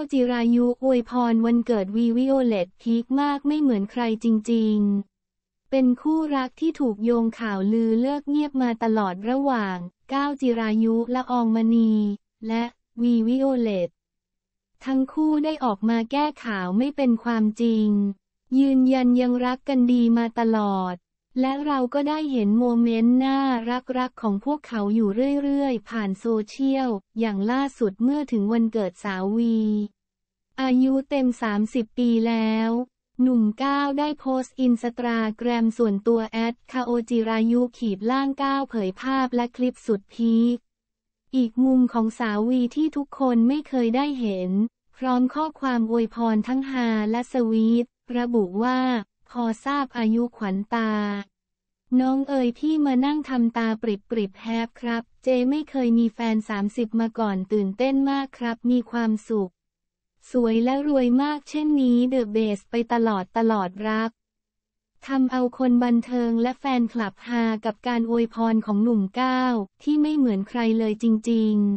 วจิรายุอวยพรวันเกิดวีวิโอเลตพีคมากไม่เหมือนใครจริงๆ เป็นคู่รักที่ถูกโยงข่าวลือเลิกเงียบมาตลอดระหว่างก้าวจิรายุละอองมณีและวีวิโอเลตทั้งคู่ได้ออกมาแก้ข่าวไม่เป็นความจริง ยืนยันยังรักกันดีมาตลอดและเราก็ได้เห็นโมเมนต์น่ารักๆของพวกเขาอยู่เรื่อยๆ ผ่านโซเชียล อย่างล่าสุดเมื่อถึงวันเกิดสาววี อายุเต็ม 30 ปีแล้ว หนุ่มก้าวได้โพสต์อินสตาแกรมส่วนตัวแอดคาโอจิรายุขีดล่างก้าวเผยภาพและคลิปสุดพีคอีกมุมของสาววีที่ทุกคนไม่เคยได้เห็น พร้อมข้อความอวยพรทั้งฮาและสวีทระบุว่าพอทราบอายุขวัญตา น้องเอ๋ยพี่มานั่งทำตาปริบปริบแฮบครับ เจไม่เคยมีแฟน 30 มาก่อนตื่นเต้นมากครับ มีความสุขสวยและรวยมากเช่นนี้เดอะเบสไปตลอดตลอดรักทำเอาคนบันเทิงและแฟนคลับฮากับการอวยพรของหนุ่มก้าวที่ไม่เหมือนใครเลยจริง ๆ